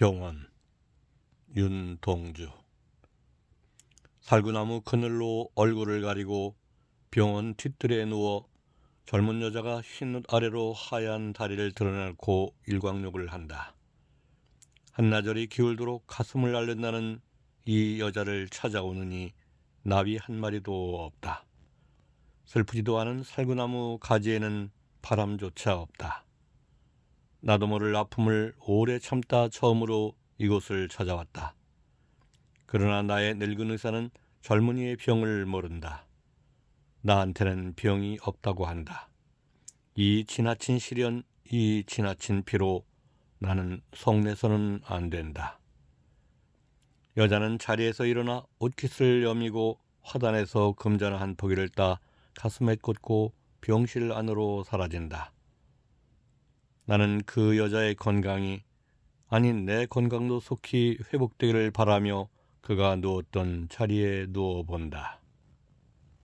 병원 윤동주 살구나무 그늘로 얼굴을 가리고 병원 뒤뜰에 누워 젊은 여자가 흰옷 아래로 하얀 다리를 드러내고 일광욕을 한다. 한나절이 기울도록 가슴을 날른다는 이 여자를 찾아오느니 나비 한 마리도 없다. 슬프지도 않은 살구나무 가지에는 바람조차 없다. 나도 모를 아픔을 오래 참다 처음으로 이곳을 찾아왔다. 그러나 나의 늙은 의사는 젊은이의 병을 모른다. 나한테는 병이 없다고 한다. 이 지나친 시련, 이 지나친 피로 나는 성내서는 안 된다. 여자는 자리에서 일어나 옷깃을 여미고 화단에서 금전한 포기를 따 가슴에 꽂고 병실 안으로 사라진다. 나는 그 여자의 건강이 아닌 내 건강도 속히 회복되기를 바라며 그가 누웠던 자리에 누워본다.